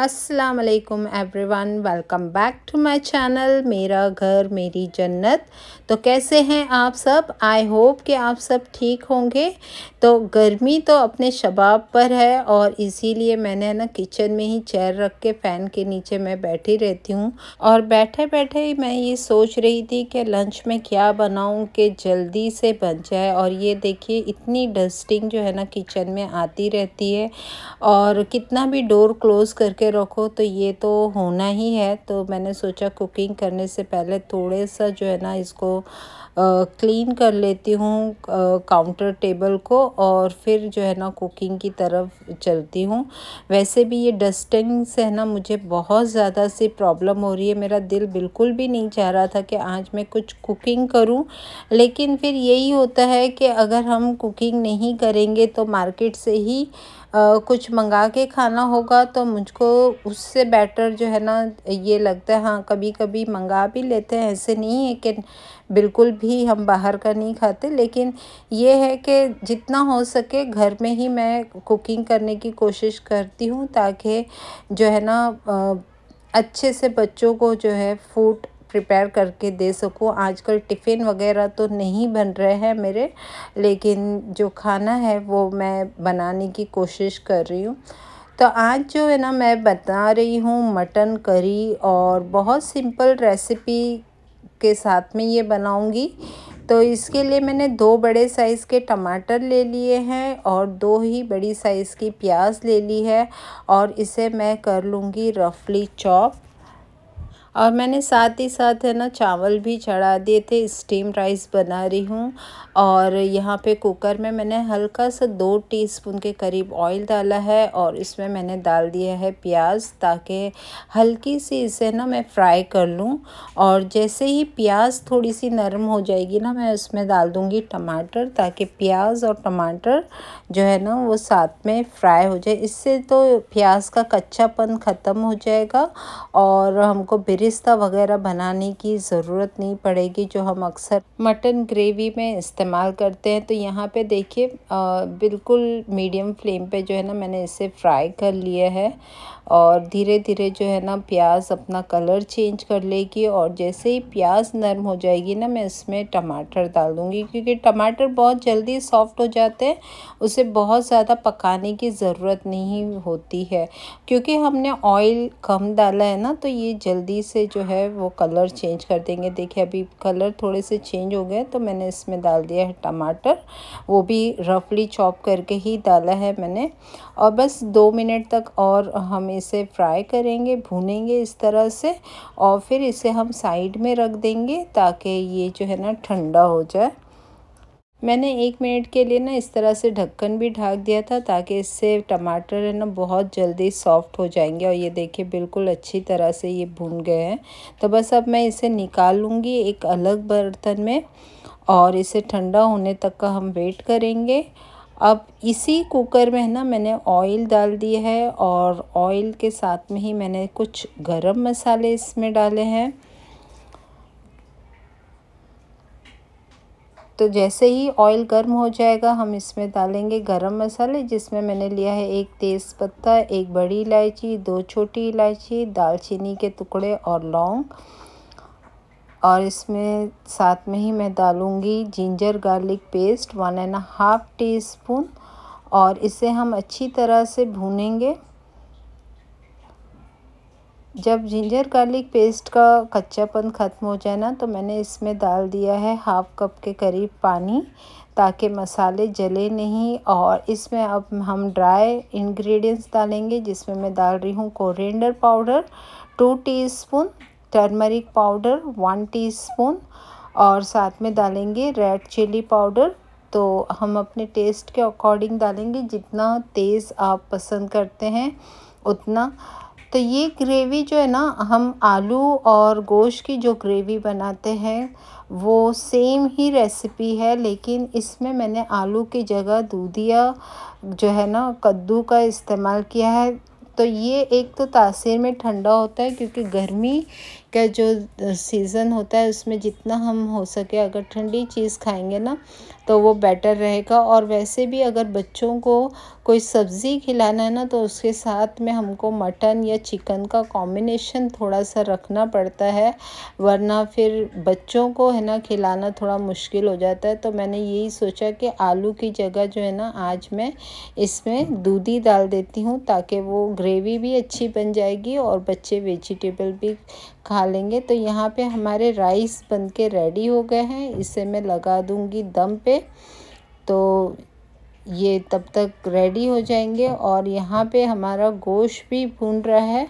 अस्सलाम वालेकुम everyone welcome back to my channel मेरा घर मेरी जन्नत तो कैसे हैं आप सब आई होप कि आप सब ठीक होंगे तो गर्मी तो अपने शबाब पर है और इसीलिए मैंने ना किचन में ही चेयर रख के फ़ैन के नीचे मैं बैठी रहती हूँ और बैठे बैठे ही मैं ये सोच रही थी कि लंच में क्या बनाऊँ कि जल्दी से बन जाए और ये देखिए इतनी डस्टिंग जो है ना किचन में आती रहती है और कितना भी डोर क्लोज़ करके रखो तो ये तो होना ही है तो मैंने सोचा कुकिंग करने से पहले थोड़े सा जो है ना इसको क्लीन कर लेती हूँ काउंटर टेबल को और फिर जो है ना कुकिंग की तरफ चलती हूँ वैसे भी ये डस्टिंग से है ना मुझे बहुत ज़्यादा सी प्रॉब्लम हो रही है मेरा दिल बिल्कुल भी नहीं चाह रहा था कि आज मैं कुछ कुकिंग करूँ लेकिन फिर यही होता है कि अगर हम कुकिंग नहीं करेंगे तो मार्केट से ही कुछ मंगा के खाना होगा तो मुझको उससे बेटर जो है ना ये लगता है हाँ कभी कभी मंगा भी लेते हैं ऐसे नहीं है कि बिल्कुल भी हम बाहर का नहीं खाते लेकिन ये है कि जितना हो सके घर में ही मैं कुकिंग करने की कोशिश करती हूँ ताकि जो है ना अच्छे से बच्चों को जो है फूड प्रिपेयर करके दे सकूँ आजकल टिफ़िन वगैरह तो नहीं बन रहे हैं मेरे लेकिन जो खाना है वो मैं बनाने की कोशिश कर रही हूँ तो आज जो है ना मैं बता रही हूँ मटन करी और बहुत सिंपल रेसिपी के साथ में ये बनाऊँगी तो इसके लिए मैंने दो बड़े साइज़ के टमाटर ले लिए हैं और दो ही बड़ी साइज़ की प्याज ले ली है और इसे मैं कर लूँगी रफली चॉप और मैंने साथ ही साथ है ना चावल भी चढ़ा दिए थे स्टीम राइस बना रही हूँ और यहाँ पे कुकर में मैंने हल्का सा दो टीस्पून के करीब ऑयल डाला है और इसमें मैंने डाल दिया है प्याज ताकि हल्की सी इसे ना मैं फ्राई कर लूँ और जैसे ही प्याज थोड़ी सी नरम हो जाएगी ना मैं उसमें डाल दूँगी टमाटर ताकि प्याज और टमाटर जो है ना वो साथ में फ्राई हो जाए इससे तो प्याज का कच्चापन ख़त्म हो जाएगा और हमको बेरिस्ता वगैरह बनाने की ज़रूरत नहीं पड़ेगी जो हम अक्सर मटन ग्रेवी में इस्तेमाल करते हैं तो यहाँ पे देखिए बिल्कुल मीडियम फ्लेम पे जो है ना मैंने इसे फ्राई कर लिया है और धीरे धीरे जो है ना प्याज अपना कलर चेंज कर लेगी और जैसे ही प्याज नरम हो जाएगी ना मैं इसमें टमाटर डाल दूँगी क्योंकि टमाटर बहुत जल्दी सॉफ्ट हो जाते हैं उसे बहुत ज़्यादा पकाने की ज़रूरत नहीं होती है क्योंकि हमने ऑयल कम डाला है ना तो ये जल्दी से जो है वो कलर चेंज कर देंगे देखिए अभी कलर थोड़े से चेंज हो गए तो मैंने इसमें डाल दिया है टमाटर वो भी रफली चॉप करके ही डाला है मैंने और बस दो मिनट तक और हम इसे फ्राई करेंगे भूनेंगे इस तरह से और फिर इसे हम साइड में रख देंगे ताकि ये जो है ना ठंडा हो जाए मैंने एक मिनट के लिए ना इस तरह से ढक्कन भी ढाक दिया था ताकि इससे टमाटर है ना बहुत जल्दी सॉफ्ट हो जाएंगे और ये देखिए बिल्कुल अच्छी तरह से ये भून गए हैं तो बस अब मैं इसे निकाल लूँगी एक अलग बर्तन में और इसे ठंडा होने तक का हम वेट करेंगे अब इसी कुकर में है ना मैंने ऑयल डाल दिया है और ऑयल के साथ में ही मैंने कुछ गरम मसाले इसमें डाले हैं तो जैसे ही ऑयल गर्म हो जाएगा हम इसमें डालेंगे गरम मसाले जिसमें मैंने लिया है एक तेज़पत्ता एक बड़ी इलायची दो छोटी इलायची दालचीनी के टुकड़े और लौंग और इसमें साथ में ही मैं डालूँगी ginger garlic paste one and half teaspoon और इसे हम अच्छी तरह से भूनेंगे जब जिंजर गार्लिक पेस्ट का कच्चापन ख़त्म हो जाए ना तो मैंने इसमें डाल दिया है हाफ़ कप के करीब पानी ताकि मसाले जले नहीं और इसमें अब हम ड्राई इंग्रेडिएंट्स डालेंगे जिसमें मैं डाल रही हूँ coriander powder two teaspoon turmeric powder one teaspoon और साथ में डालेंगे रेड चिली पाउडर तो हम अपने टेस्ट के अकॉर्डिंग डालेंगे जितना तेज़ आप पसंद करते हैं उतना तो ये ग्रेवी जो है ना हम आलू और गोश्त की जो ग्रेवी बनाते हैं वो सेम ही रेसिपी है लेकिन इसमें मैंने आलू की जगह दूधिया जो है ना कद्दू का इस्तेमाल किया है तो ये एक तो तासीर में ठंडा होता है क्योंकि गर्मी का जो सीज़न होता है उसमें जितना हम हो सके अगर ठंडी चीज़ खाएंगे ना तो वो बेटर रहेगा और वैसे भी अगर बच्चों को कोई सब्ज़ी खिलाना है ना तो उसके साथ में हमको मटन या चिकन का कॉम्बिनेशन थोड़ा सा रखना पड़ता है वरना फिर बच्चों को है ना खिलाना थोड़ा मुश्किल हो जाता है तो मैंने यही सोचा कि आलू की जगह जो है ना आज मैं इसमें दूधी डाल देती हूँ ताकि वो ग्रे ग्रेवी भी अच्छी बन जाएगी और बच्चे वेजिटेबल भी खा लेंगे तो यहाँ पे हमारे राइस बन के रेडी हो गए हैं इसे मैं लगा दूँगी दम पे तो ये तब तक रेडी हो जाएंगे और यहाँ पे हमारा गोश्त भी भून रहा है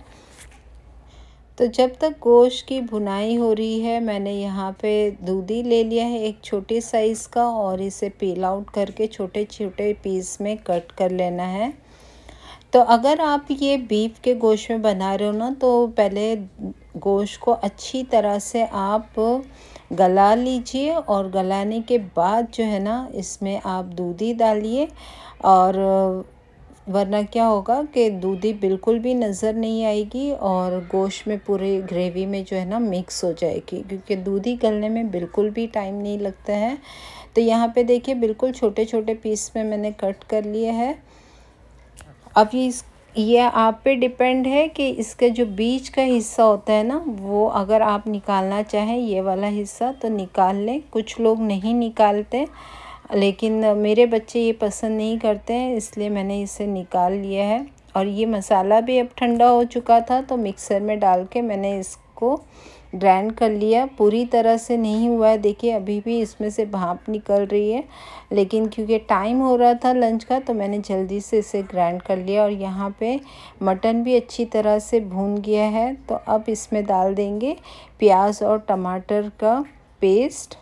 तो जब तक गोश्त की भुनाई हो रही है मैंने यहाँ पे दूधी ले लिया है एक छोटे साइज़ का और इसे पील आउट करके छोटे छोटे पीस में कट कर लेना है तो अगर आप ये बीफ के गोश्त में बना रहे हो ना तो पहले गोश्त को अच्छी तरह से आप गला लीजिए और गलाने के बाद जो है ना इसमें आप दूधी डालिए और वरना क्या होगा कि दूधी बिल्कुल भी नज़र नहीं आएगी और गोश्त में पूरे ग्रेवी में जो है ना मिक्स हो जाएगी क्योंकि दूधी गलने में बिल्कुल भी टाइम नहीं लगता है तो यहाँ पे देखिए बिल्कुल छोटे छोटे पीस में मैंने कट कर लिए है अब ये इस ये आप पे डिपेंड है कि इसके जो बीच का हिस्सा होता है ना वो अगर आप निकालना चाहें ये वाला हिस्सा तो निकाल लें कुछ लोग नहीं निकालते लेकिन मेरे बच्चे ये पसंद नहीं करते हैं इसलिए मैंने इसे निकाल लिया है और ये मसाला भी अब ठंडा हो चुका था तो मिक्सर में डाल के मैंने इसको ड्रैन कर लिया पूरी तरह से नहीं हुआ है देखिए अभी भी इसमें से भाप निकल रही है लेकिन क्योंकि टाइम हो रहा था लंच का तो मैंने जल्दी से इसे ग्राइंड कर लिया और यहाँ पे मटन भी अच्छी तरह से भून गया है तो अब इसमें डाल देंगे प्याज और टमाटर का पेस्ट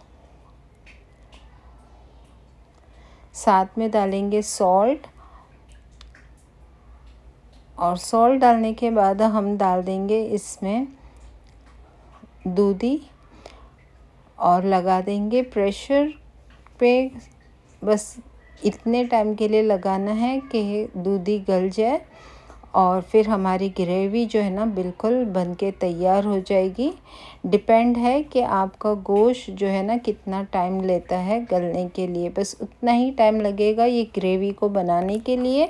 साथ में डालेंगे सॉल्ट और सॉल्ट डालने के बाद हम डाल देंगे इसमें दूधी और लगा देंगे प्रेशर पे बस इतने टाइम के लिए लगाना है कि दूधी गल जाए और फिर हमारी ग्रेवी जो है ना बिल्कुल बन के तैयार हो जाएगी डिपेंड है कि आपका गोश्त जो है ना कितना टाइम लेता है गलने के लिए बस उतना ही टाइम लगेगा ये ग्रेवी को बनाने के लिए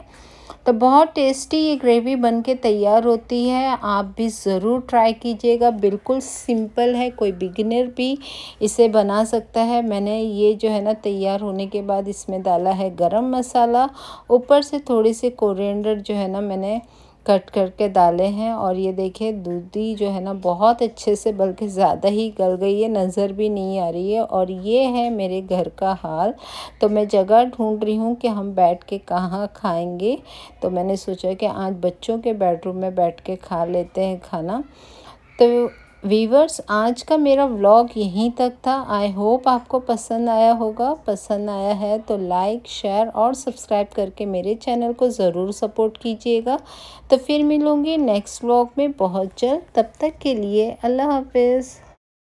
तो बहुत टेस्टी ये ग्रेवी बन के तैयार होती है आप भी ज़रूर ट्राई कीजिएगा बिल्कुल सिंपल है कोई बिगिनर भी इसे बना सकता है मैंने ये जो है ना तैयार होने के बाद इसमें डाला है गरम मसाला ऊपर से थोड़ी सी कोरिएंडर जो है ना मैंने कट करके डाले हैं और ये देखिए दूधी जो है ना बहुत अच्छे से बल्कि ज़्यादा ही गल गई है नज़र भी नहीं आ रही है और ये है मेरे घर का हाल तो मैं जगह ढूंढ रही हूँ कि हम बैठ के कहाँ खाएंगे तो मैंने सोचा कि आज बच्चों के बेडरूम में बैठ के खा लेते हैं खाना तो वीवर्स आज का मेरा व्लॉग यहीं तक था आई होप आपको पसंद आया होगा पसंद आया है तो लाइक शेयर और सब्सक्राइब करके मेरे चैनल को ज़रूर सपोर्ट कीजिएगा तो फिर मिलूँगी नेक्स्ट व्लॉग में बहुत जल्द तब तक के लिए अल्लाह हाफिज़